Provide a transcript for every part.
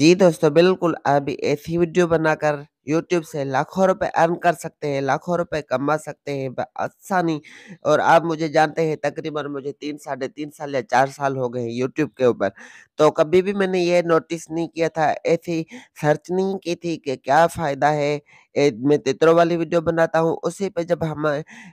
जी दोस्तों बिल्कुल अभी ऐसी वीडियो बनाकर यूट्यूब से लाखों रुपए अर्न कर सकते हैं लाखों रुपए कमा सकते हैं आसानी और आप मुझे जानते हैं तकरीबन मुझे तीन साढ़े तीन साल या चार साल हो गए हैं यूट्यूब के ऊपर तो कभी भी मैंने ये नोटिस नहीं किया था ऐसी सर्च नहीं की थी कि क्या फ़ायदा है ए, मैं तित्रों वाली वीडियो बनाता हूँ उसी पे जब हम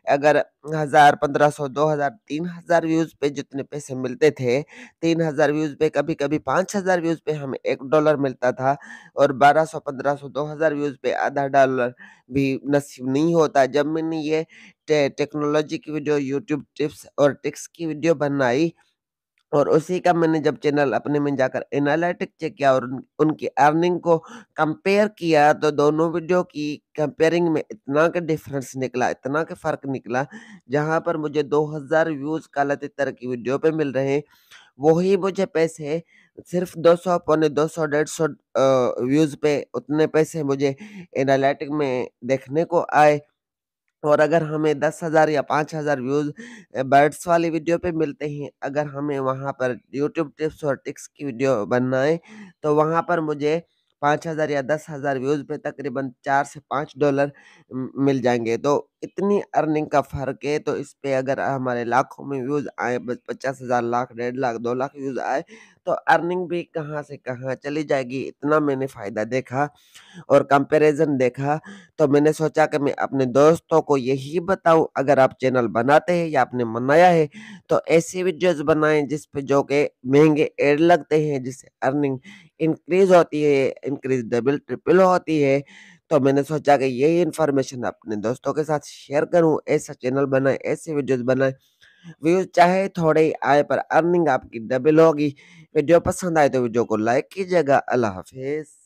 अगर हज़ार पंद्रह सौ दो हज़ार तीन हज़ार व्यूज़ पे जितने पैसे मिलते थे तीन हज़ार व्यूज़ पे कभी कभी पाँच हज़ार व्यूज़ पे हमें एक डॉलर मिलता था और बारह सौ पंद्रह सौ दो हज़ार व्यूज़ पे आधा डॉलर भी नसीब नहीं होता जब मैंने ये टे, टेक्नोलॉजी की वीडियो यूट्यूब टिप्स और टिक्स की वीडियो बनाई और उसी का मैंने जब चैनल अपने में जाकर एनालिटिक चेक किया और उन, उनकी अर्निंग को कंपेयर किया तो दोनों वीडियो की कंपेयरिंग में इतना का डिफरेंस निकला इतना का फ़र्क निकला जहां पर मुझे 2000 व्यूज़ काला तितर की वीडियो पे मिल रहे हैं वही मुझे पैसे सिर्फ़ 200 पौने दो सौ डेढ़ सौ व्यूज़ पे उतने पैसे मुझे एनालिटिक में देखने को आए। और अगर हमें दस हज़ार या पाँच हज़ार व्यूज़ बर्ड्स वाली वीडियो पे मिलते हैं, अगर हमें वहाँ पर यूट्यूब टिप्स और टिक्स की वीडियो बनाएँ, तो वहाँ पर मुझे पाँच हज़ार या दस हज़ार व्यूज़ पे तकरीबन चार से पाँच डॉलर मिल जाएंगे तो इतनी अर्निंग का फ़र्क है तो इस पे अगर हमारे लाखों में व्यूज़ आए बस हजार लाख, डेढ़ लाख, दो लाख व्यूज़ आए तो अर्निंग भी कहाँ से कहाँ चली जाएगी इतना मैंने फ़ायदा देखा और कंपैरिजन देखा तो मैंने सोचा कि मैं अपने दोस्तों को यही बताऊँ अगर आप चैनल बनाते हैं या आपने मनाया है तो ऐसे वीडियोज़ बनाएं जिस पे जो कि महंगे एड लगते हैं जिससे अर्निंग इंक्रीज़ होती है इंक्रीज डबल ट्रिपल होती है तो मैंने सोचा कि यही इन्फॉर्मेशन अपने दोस्तों के साथ शेयर करूं ऐसा चैनल बनाए ऐसे वीडियोस बनाए व्यूज चाहे थोड़े ही आए पर अर्निंग आपकी डबल होगी वीडियो पसंद आए तो वीडियो को लाइक कीजिएगा अल्लाह हाफिज़